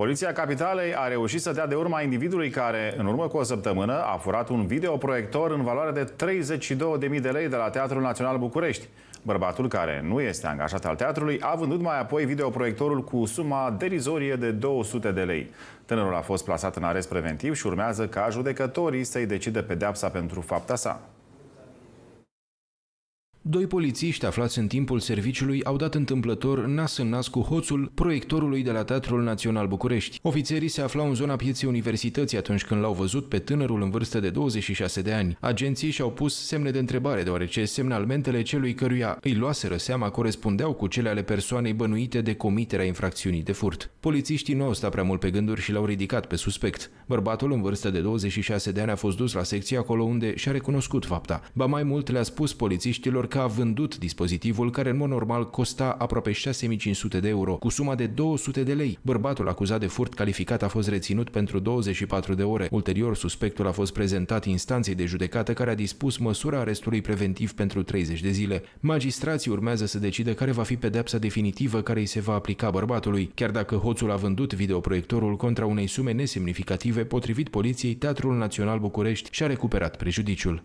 Poliția Capitalei a reușit să dea de urma individului care, în urmă cu o săptămână, a furat un videoproiector în valoare de 32.000 de lei de la Teatrul Național București. Bărbatul, care nu este angajat al teatrului, a vândut mai apoi videoproiectorul cu suma derizorie de 200 de lei. Tânărul a fost plasat în arest preventiv și urmează ca judecătorii să-i decide pedeapsa pentru fapta sa. Doi polițiști aflați în timpul serviciului au dat întâmplător nas în nas cu hoțul proiectorului de la Teatrul Național București. Ofițerii se aflau în zona pieței universității atunci când l-au văzut pe tânărul în vârstă de 26 de ani. Agenții și-au pus semne de întrebare deoarece semnalmentele celui căruia îi luaseră seama corespundeau cu cele ale persoanei bănuite de comiterea infracțiunii de furt. Polițiștii nu au stat prea mult pe gânduri și l-au ridicat pe suspect. Bărbatul în vârstă de 26 de ani a fost dus la secție acolo unde și-a recunoscut fapta. Ba mai mult le-a spus polițiștilor că a vândut dispozitivul care în mod normal costa aproape 6500 de euro, cu suma de 200 de lei. Bărbatul acuzat de furt calificat a fost reținut pentru 24 de ore. Ulterior, suspectul a fost prezentat instanței de judecată care a dispus măsura arestului preventiv pentru 30 de zile. Magistrații urmează să decidă care va fi pedepsa definitivă care îi se va aplica bărbatului, chiar dacă hoțul a vândut videoproiectorul contra unei sume nesemnificative potrivit poliției Teatrul Național București și-a recuperat prejudiciul.